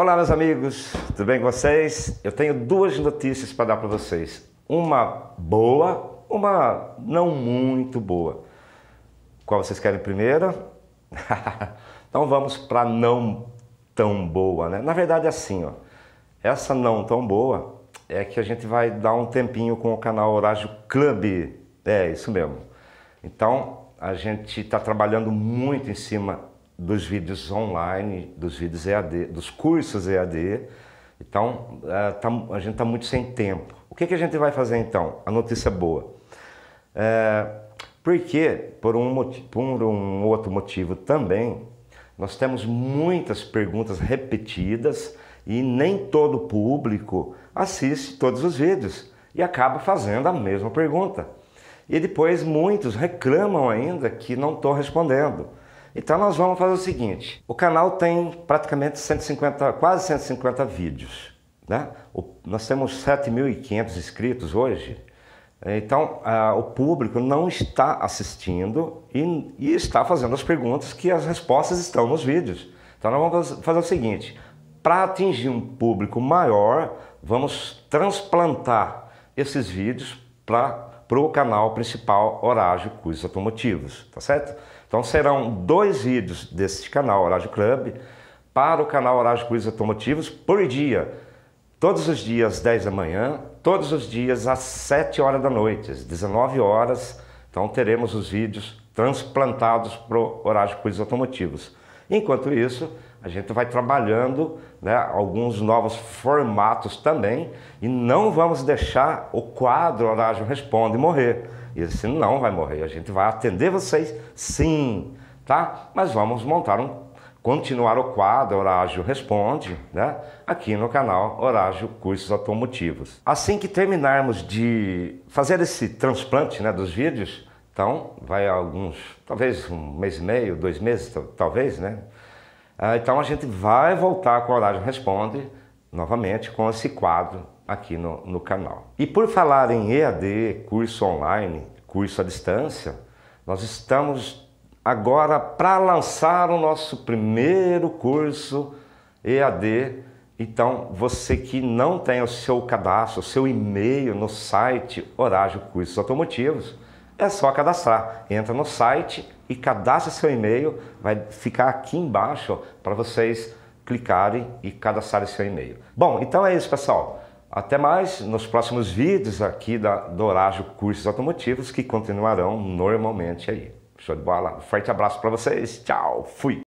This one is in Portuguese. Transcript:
Olá, meus amigos, tudo bem com vocês? Eu tenho duas notícias para dar para vocês. Uma boa, uma não muito boa. Qual vocês querem primeiro? então vamos para não tão boa, né? Na verdade é assim, ó. Essa não tão boa é que a gente vai dar um tempinho com o canal Horágio Club. É isso mesmo. Então a gente está trabalhando muito em cima dos vídeos online, dos vídeos EAD, dos cursos EAD. Então, é, tá, a gente está muito sem tempo. O que, a gente vai fazer então? A notícia é boa. É, porque, por um, por um outro motivo também, nós temos muitas perguntas repetidas e nem todo o público assiste todos os vídeos e acaba fazendo a mesma pergunta. E depois muitos reclamam ainda que não estou respondendo. Então nós vamos fazer o seguinte: o canal tem praticamente 150, quase 150 vídeos. Né? O, nós temos 7.500 inscritos hoje. Então, o público não está assistindo e, e, está fazendo as perguntas que as respostas estão nos vídeos. Então, nós vamos fazer o seguinte: para atingir um público maior, vamos transplantar esses vídeos para para o canal principal Horágio Cursos Automotivos, tá certo? Então serão dois vídeos desse canal Horágio Club para o canal Horágio Cursos Automotivos por dia, todos os dias 10 da manhã, todos os dias às 7 horas da noite, às 19 horas, então teremos os vídeos transplantados para o Horágio Cursos Automotivos. Enquanto isso, a gente vai trabalhando né, alguns novos formatos também e não vamos deixar o quadro Horágio Responde morrer. Esse não vai morrer, a gente vai atender vocês sim, tá? Mas vamos montar um, continuar o quadro Horágio Responde, né? Aqui no canal Horágio Cursos Automotivos. Assim que terminarmos de fazer esse transplante né, dos vídeos, então vai alguns, talvez um mês e meio, dois meses, talvez, né? Ah, então a gente vai voltar com a Horário Responde, novamente, com esse quadro aqui no, no canal. E por falar em EAD, curso online, curso à distância, nós estamos agora para lançar o nosso primeiro curso EAD. Então, você que não tem o seu cadastro, o seu e-mail no site Horágio Cursos Automotivos, é só cadastrar. Entra no site e cadastre seu e-mail. Vai ficar aqui embaixo para vocês clicarem e cadastrarem seu e-mail. Bom, então é isso, pessoal. Até mais nos próximos vídeos aqui da Dorajo Cursos Automotivos, que continuarão normalmente aí. Show de bola. Um forte abraço para vocês. Tchau. Fui.